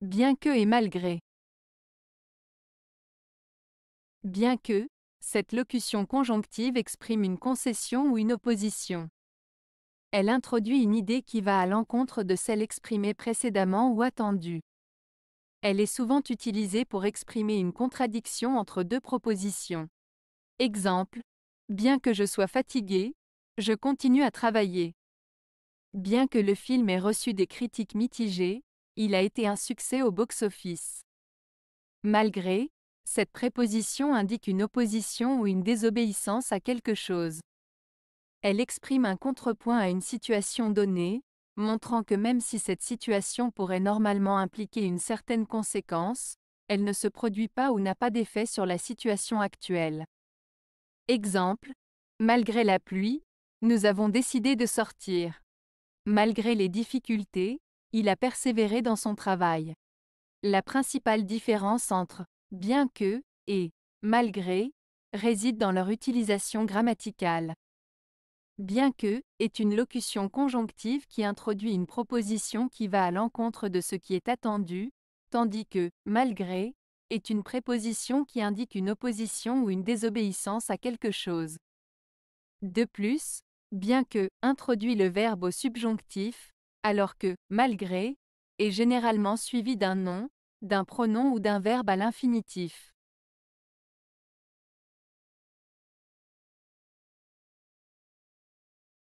Bien que et malgré. Bien que, cette locution conjonctive exprime une concession ou une opposition. Elle introduit une idée qui va à l'encontre de celle exprimée précédemment ou attendue. Elle est souvent utilisée pour exprimer une contradiction entre deux propositions. Exemple. Bien que je sois fatigué, je continue à travailler. Bien que le film ait reçu des critiques mitigées, il a été un succès au box-office. Malgré, cette préposition indique une opposition ou une désobéissance à quelque chose. Elle exprime un contrepoint à une situation donnée, montrant que même si cette situation pourrait normalement impliquer une certaine conséquence, elle ne se produit pas ou n'a pas d'effet sur la situation actuelle. Exemple, malgré la pluie, nous avons décidé de sortir. Malgré les difficultés, il a persévéré dans son travail. La principale différence entre bien que et malgré réside dans leur utilisation grammaticale. Bien que est une locution conjonctive qui introduit une proposition qui va à l'encontre de ce qui est attendu, tandis que malgré est une préposition qui indique une opposition ou une désobéissance à quelque chose. De plus, bien que introduit le verbe au subjonctif, alors que malgré est généralement suivi d'un nom, d'un pronom ou d'un verbe à l'infinitif.